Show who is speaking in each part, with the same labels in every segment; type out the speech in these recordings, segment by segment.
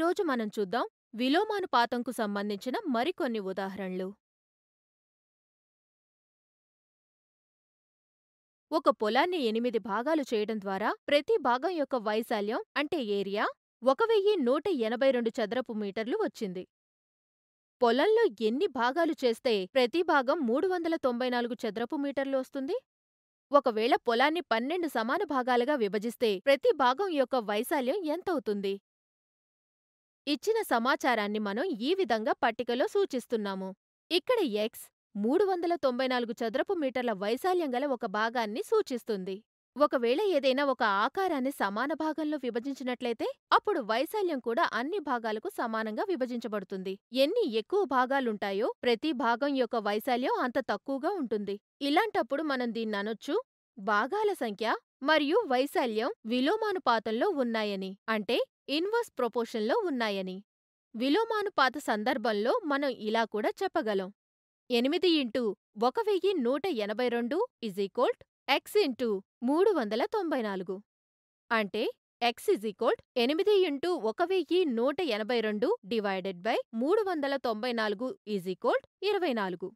Speaker 1: ఈరోజు మనం చూద్దాం విలోమానుపాతంకు సంబంధించిన మరికొన్ని ఉదాహరణలు ఒక పొలాన్ని ఎనిమిది భాగాలు చేయడం ద్వారా ప్రతి భాగం యొక్క వైశాల్యం అంటే ఏరియా ఒక వెయ్యి నూట ఎనభై రెండు చదరపు మీటర్లు వచ్చింది పొలంలో ఎన్ని భాగాలు చేస్తే ప్రతి భాగం మూడు వందల తొంభై నాలుగు చదరపు మీటర్లు వస్తుంది ఒకవేళ పొలాన్ని పన్నెండు సమాన భాగాలుగా విభజిస్తే ప్రతి భాగం యొక్క వైశాల్యం ఎంత అవుతుంది ఇచ్చిన సమాచారాన్ని మనం ఈ విధంగా పట్టికలో సూచిస్తున్నాము ఇక్కడ ఎక్స్ మూడు వందల తొంభై నాలుగు చదరపు మీటర్ల వైశాల్యం గల ఒక భాగాన్ని సూచిస్తుంది ఒకవేళ ఏదైనా ఒక ఆకారాన్ని సమాన భాగంలో విభజించినట్లయితే అప్పుడు వైశాల్యం కూడా అన్ని భాగాలకు సమానంగా విభజించబడుతుంది ఎన్ని ఎక్కువ భాగాలుంటాయో ప్రతి భాగం యొక్క వైశాల్యం అంత తక్కువగా ఉంటుంది ఇలాంటప్పుడు మనం దీన్ని అనొచ్చు భాగాల సంఖ్య మరియు వైశాల్యం విలోమానుపాతంలో ఉన్నాయని అంటే ఇన్వర్స్ ప్రొపోర్షన్లో ఉన్నాయని. విలోమానుపాత సందర్భంలో మనం ఇలా కూడా చెప్పగలం ఎనిమిది ఇంటూ ఒక వెయ్యి నూట ఎనభై రెండు ఇజీకోల్ట్ ఎక్స్ ఇంటూ మూడు వందల తొంభై నాలుగు అంటే ఎక్స్ ఇజికోల్ట్ ఎనిమిది ఇంటూ ఒక వెయ్యి నూట ఎనభై రెండు డివైడెడ్ బై మూడు వందల తొంభై నాలుగు ఇజికోల్ట్ ఇరవై నాలుగు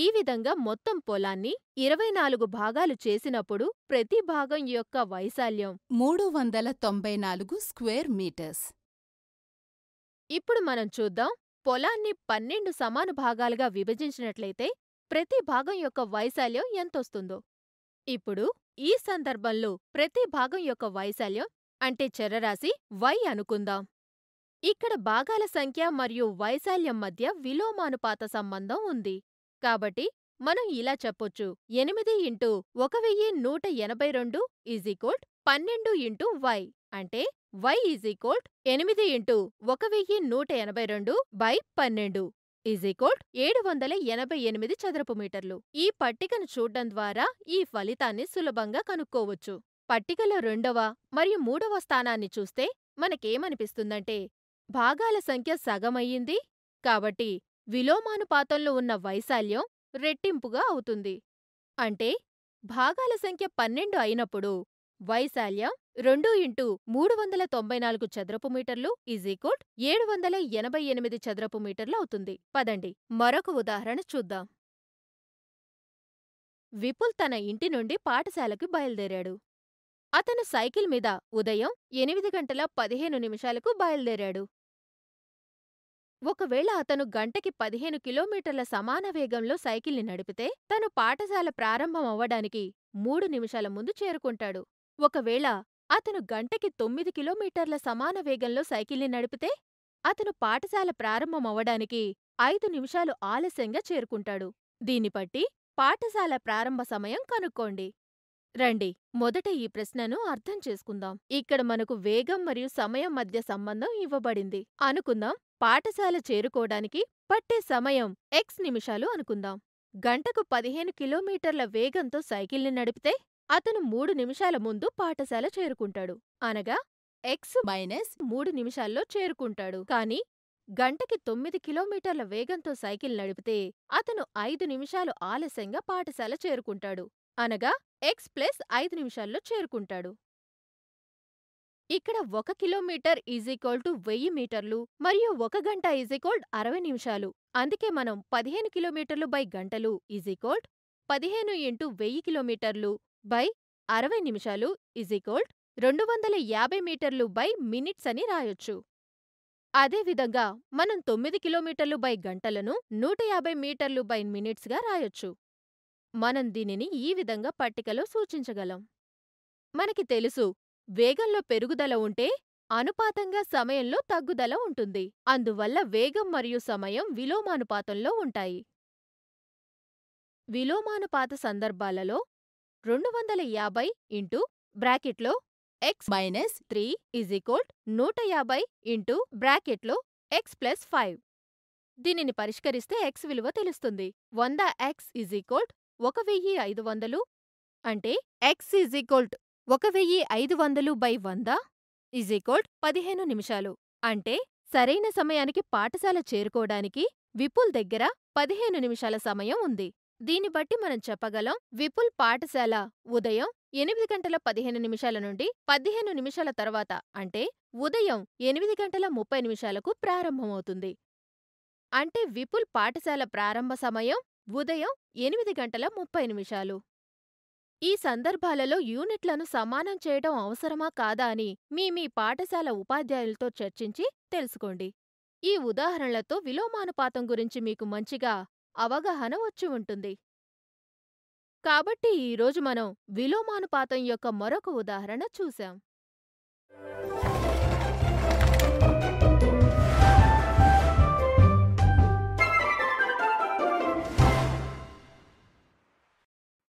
Speaker 1: ఈ విధంగా మొత్తం పొలాన్ని ఇరవై నాలుగు భాగాలు చేసినప్పుడు ప్రతి భాగం యొక్క వైశాల్యం మూడు వందల తొంభై నాలుగు స్క్వేర్ మీటర్స్ ఇప్పుడు మనం చూద్దాం పొలాన్ని పన్నెండు సమాన భాగాలుగా విభజించినట్లయితే ప్రతి భాగం యొక్క వైశాల్యం ఎంతొస్తుందో ఇప్పుడు ఈ సందర్భంలో ప్రతి భాగం యొక్క వైశాల్యం అంటే చరరాశి వై అనుకుందాం ఇక్కడ భాగాల సంఖ్య మరియు వైశాల్యం మధ్య విలోమానుపాత సంబంధం ఉంది కాబట్టి మనం ఇలా చెప్పొచ్చు ఎనిమిది ఇంటూ ఒక వెయ్యి నూట ఎనభై రెండు ఈజ్ పన్నెండు ఇంటూ వై అంటే వై ఈజ్ ఎనిమిది ఇంటూ ఒక వెయ్యి నూట ఎనభై రెండు బై పన్నెండు ఈజ్ ఏడు వందల ఎనభై ఎనిమిది చదరపు మీటర్లు ఈ పట్టికను చూడటం ద్వారా ఈ ఫలితాన్ని సులభంగా కనుక్కోవచ్చు పట్టికలో రెండవ మరియు మూడవ స్థానాన్ని చూస్తే మనకేమనిపిస్తుందంటే భాగాల సంఖ్య సగం కాబట్టి విలోమానుపాతంలో ఉన్న వైశాల్యం రెట్టింపుగా అవుతుంది. అంటే భాగాల సంఖ్య పన్నెండు అయినప్పుడు వైశాల్యం రెండు ఇంటూ మూడు వందల తొంభై నాలుగు చదరపు మీటర్లు ఈజీకోట్ ఏడు వందల ఎనభై ఎనిమిది చదరపు మీటర్లు అవుతుంది. పదండి మరొక ఉదాహరణ చూద్దాం. విపుల్ తన ఇంటి నుండి పాఠశాలకు బయలుదేరాడు. అతను సైకిల్ మీద ఉదయం ఎనిమిది గంటల పదిహేను నిమిషాలకు బయలుదేరాడు. ఒకవేళ అతను గంటకి పదిహేను కిలోమీటర్ల సమాన వేగంలో సైకిల్ని నడిపితే, తను పాఠశాల ప్రారంభమవడానికి మూడు నిమిషాల ముందు చేరుకుంటాడు. ఒకవేళ అతను గంటకి తొమ్మిది కిలోమీటర్ల సమాన వేగంలో సైకిల్ని నడిపితే, అతను పాఠశాల ప్రారంభమవడానికి ఐదు నిమిషాలు ఆలస్యంగా చేరుకుంటాడు. దీన్ని బట్టి పాఠశాల ప్రారంభ సమయం కనుక్కోండి. రండి, మొదట ఈ ప్రశ్నను అర్థం చేసుకుందాం. ఇక్కడ మనకు వేగం మరియు సమయం మధ్య సంబంధం ఇవ్వబడింది. అనుకుందాం పాఠశాల చేరుకోవడానికి పట్టే సమయం ఎక్స్ నిమిషాలు అనుకుందాం. గంటకు పదిహేను కిలోమీటర్ల వేగంతో సైకిల్ని నడిపితే అతను మూడు నిమిషాల ముందు పాఠశాల చేరుకుంటాడు. అనగా ఎక్స్ మైనస్ మూడు నిమిషాల్లో చేరుకుంటాడు. కానీ గంటకి తొమ్మిది కిలోమీటర్ల వేగంతో సైకిల్ నడిపితే అతను ఐదు నిమిషాలు ఆలస్యంగా పాఠశాల చేరుకుంటాడు. అనగా ఎక్స్ ప్లస్ ఐదు నిమిషాల్లో చేరుకుంటాడు ఇక్కడ ఒక కిలోమీటర్ ఈజ్ ఈక్వల్ టు వెయ్యి మీటర్లు మరియు ఒక గంట ఈజ్ ఈక్వల్డ్ అరవై నిమిషాలు అందుకే మనం పదిహేను కిలోమీటర్లు బై గంటలు ఈజ్ ఈక్వల్డ్ పదిహేను ఇంటూ వెయ్యి కిలోమీటర్లు బై అరవై నిమిషాలు ఈజ్ రెండు వందల యాభై మీటర్లు బై మినిట్స్ అని రాయొచ్చు అదేవిధంగా మనం తొమ్మిది కిలోమీటర్లు బై గంటలను నూట యాభై మీటర్లు బై మినిట్స్గా రాయొచ్చు మనం దీనిని ఈ విధంగా పట్టికలో సూచించగలం మనకి తెలుసు వేగంలో పెరుగుదల ఉంటే అనుపాతంగా సమయంలో తగ్గుదల ఉంటుంది అందువల్ల వేగం మరియు సమయం విలోమానుపాతంలో ఉంటాయి విలోమానుపాత సందర్భాలలో రెండు వందల యాభై ఇంటూ బ్రాకెట్లో x minus three is equal నూట యాభై ఇంటూ బ్రాకెట్లో ఎక్స్ ప్లస్ ఫైవ్ దీనిని పరిష్కరిస్తే ఎక్స్ విలువ తెలుస్తుంది వంద ఎక్స్ ఈజ్ ఈక్వల్ ఒక వెయ్యి ఐదు వందలు అంటే ఎక్స్ ఈజ్ ఈక్వల్ట్ ఒక వెయ్యి ఐదు వందలు బై వంద ఈజ్ ఈక్వల్ట్ పదిహేను నిమిషాలు అంటే సరైన సమయానికి పాఠశాల చేరుకోవడానికి విపుల్ దగ్గర పదిహేను నిమిషాల సమయం ఉంది దీన్ని బట్టి మనం చెప్పగలం విపుల్ పాఠశాల ఉదయం ఎనిమిది గంటల పదిహేను నిమిషాల నుండి పదిహేను నిమిషాల తర్వాత అంటే ఉదయం ఎనిమిది గంటల ముప్పై నిమిషాలకు ప్రారంభమవుతుంది అంటే విపుల్ పాఠశాల ప్రారంభ సమయం ఉదయం ఎనిమిది గంటల ముప్పై నిమిషాలు ఈ సందర్భాలలో యూనిట్లను సమానం చేయడం అవసరమా కాదా అని మీ మీ పాఠశాల ఉపాధ్యాయులతో చర్చించి తెలుసుకోండి ఈ ఉదాహరణలతో విలోమానుపాతం గురించి మీకు మంచిగా అవగాహన వచ్చి ఉంటుంది కాబట్టి ఈరోజు మనం విలోమానుపాతం యొక్క మరొక ఉదాహరణ చూశాం